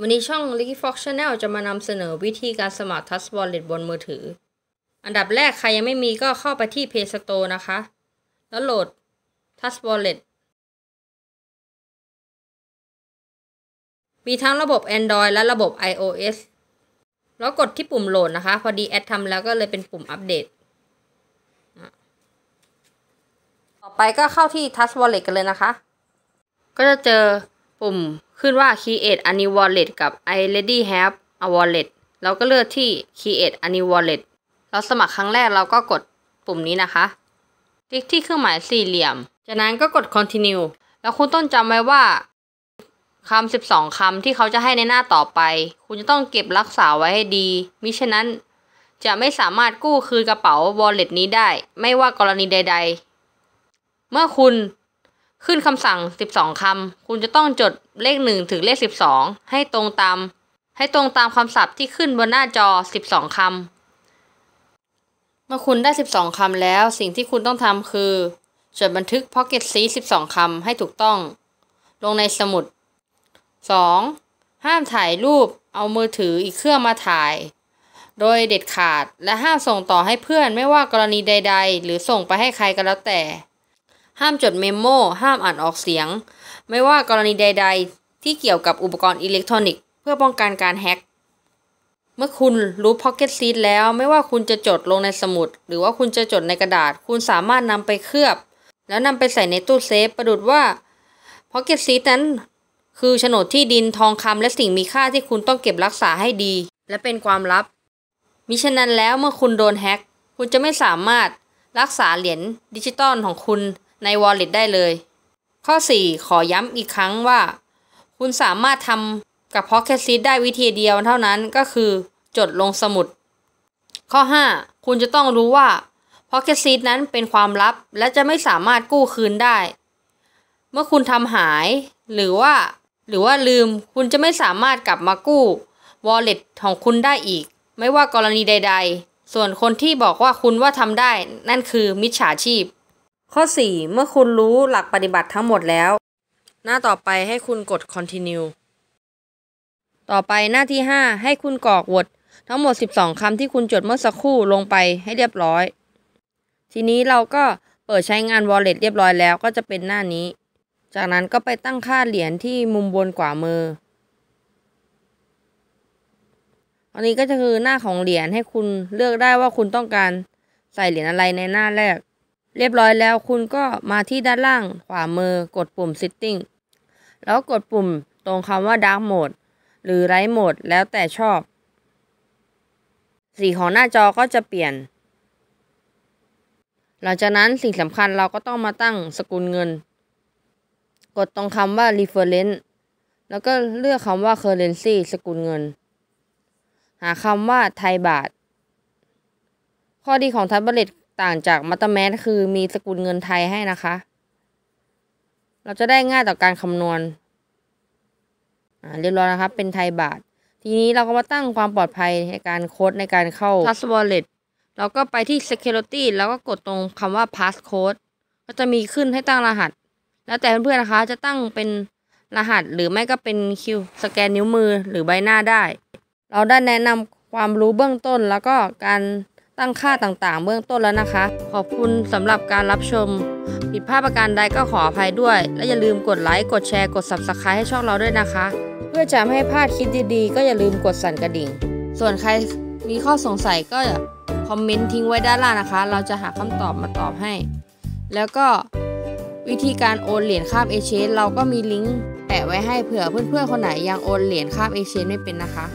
วันนี้ช่อง l i ก y f ฟ็อกชา n e ลจะมานำเสนอวิธีการสมัคร Touch Wallet บนมือถือ อันดับแรกใครยังไม่มีก็เข้าไปที่ Play Store นะคะ แล้วโหลด Touch Wallet มีทั้งระบบ Android และระบบ iOS แล้วกดที่ปุ่มโหลดนะคะ พอดีแอดทำแล้วก็เลยเป็นปุ่มอัปเดตต่อไปก็เข้าที่ Touch Wallet กันเลยนะคะ ก็จะเจอปุ่มขึ้นว่า create a new wallet กับ I already have a wallet เราก็เลือกที่ create a new wallet เราสมัครครั้งแรกเราก็กดปุ่มนี้นะคะติ๊กที่เครื่องหมายสี่เหลี่ยม จากนั้นก็กด continue แล้วคุณต้องจำไว้ว่าคำ12คำที่เขาจะให้ในหน้าต่อไป คุณจะต้องเก็บรักษาไว้ให้ดี มิฉะนั้นจะไม่สามารถกู้คืนกระเป๋า wallet นี้ได้ ไม่ว่ากรณีใดๆ เมื่อคุณขึ้นคำสั่ง 12 คำ คุณจะต้องจดเลข 1 ถึงเลข 12 ให้ตรงตาม ให้ตรงตามคำศัพท์ที่ขึ้นบนหน้าจอ 12 คำ เมื่อคุณได้ 12 คำแล้ว สิ่งที่คุณต้องทำคือ จดบันทึก Pocket C 12 คำให้ถูกต้อง ลงในสมุด 2. ห้ามถ่ายรูป เอามือถืออีกเครื่องมาถ่าย โดยเด็ดขาด และห้ามส่งต่อให้เพื่อนไม่ว่ากรณีใดๆ หรือส่งไปให้ใครก็แล้วแต่ห้ามจดเมมโมห้ามอ่านออกเสียง ไม่ว่ากรณีใด ๆ ที่เกี่ยวกับอุปกรณ์อิเล็กทรอนิกส์เพื่อป้องกันการแฮ็กเมื่อคุณรู้ Pocket Seed แล้วไม่ว่าคุณจะจดลงในสมุด หรือว่าคุณจะจดในกระดาษ คุณสามารถนำไปเคลือบ แล้วนำไปใส่ในตู้เซฟ ประดุดว่า Pocket Seed นั้น คือโฉนดที่ดินทองคำและสิ่งมีค่าที่คุณต้องเก็บรักษาให้ดี และเป็นความลับ มิฉะนั้นแล้วเมื่อคุณโดนแฮ็กคุณจะไม่สามารถรักษาเหรียญดิจิตอลของคุณใน Wallet ได้เลย ข้อ 4 ขอย้ำอีกครั้งว่า คุณสามารถทำกับ Pocket Seed ได้วิธีเดียวเท่านั้นก็คือ จดลงสมุด ข้อ 5 คุณจะต้องรู้ว่า Pocket Seed นั้นเป็นความลับ และจะไม่สามารถกู้คืนได้ เมื่อคุณทำหาย หรือว่า หรือว่าลืมคุณจะไม่สามารถกลับมากู้ Wallet ของคุณได้อีก ไม่ว่ากรณีใด ๆ ส่วนคนที่บอกว่าคุณว่าทำได้ นั่นคือมิจฉาชีพข้อ4เมื่อคุณรู้หลักปฏิบัติทั้งหมดแล้ว หน้าต่อไปให้คุณกด continue ต่อไปหน้าที่ 5 ให้คุณกรอกวด ทั้งหมด 12 คำที่คุณจดเมื่อสักครู่ลงไปให้เรียบร้อย ทีนี้เราก็เปิดใช้งาน wallet เรียบร้อยแล้วก็จะเป็นหน้านี้ จากนั้นก็ไปตั้งค่าเหรียญที่มุมบนขวามืออันนี้ก็จะคือหน้าของเหรียญให้คุณเลือกได้ว่าคุณต้องการใส่เหรียญอะไรในหน้าแรกเรียบร้อยแล้ว คุณก็มาที่ด้านล่างขวามือกดปุ่ม Setting แล้วกดปุ่มตรงคำว่า Dark Mode หรือ Light Mode แล้วแต่ชอบ สีของหน้าจอก็จะเปลี่ยน หลังจากนั้นสิ่งสำคัญเราก็ต้องมาตั้งสกุลเงิน กดตรงคำว่า Reference แล้วก็เลือกคำว่า Currency สกุลเงิน หาคำว่า ไทยบาท ข้อดีของทับเบลตต่างจากมัตเตอร์แมสคือมีสกุลเงินไทยให้นะคะ เราจะได้ง่ายต่อการคำนวณเรียบร้อยนะครับเป็นไทยบาท ทีนี้เราก็มาตั้งความปลอดภัยในการโค้ด ในการเข้า p a s s w o r d เราก็ไปที่ security แล้วก็กดตรงคำว่า passcode ก็จะมีขึ้นให้ตั้งรหัส แล้วแต่เพื่อนๆนะคะจะตั้งเป็นรหัสหรือไม่ก็เป็นคิว สแกนนิ้วมือหรือใบหน้าได้ เราได้แนะนำความรู้เบื้องต้นแล้วก็การตั้งค่าต่างๆเบื้องต้นแล้วนะคะ ขอบคุณสำหรับการรับชม ผิดพลาดประการใดก็ขออภัยด้วย และอย่าลืมกดไลค์ กดแชร์กด Subscribe ให้ช่องเราด้วยนะคะ เพื่อจะไม่ให้พลาดคลิปดีๆ ก็อย่าลืมกดสั่นกระดิ่ง ส่วนใครมีข้อสงสัยก็คอมเมนต์ทิ้งไว้ด้านล่างนะคะ เราจะหาคำตอบมาตอบให้ แล้วก็วิธีการโอนเหรียญข้ามเอเชนเราก็มีลิงก์แปะไว้ให้เผื่อเพื่อนๆคนไหนยังโอนเหรียญข้ามเอเชนไม่เป็นนะคะ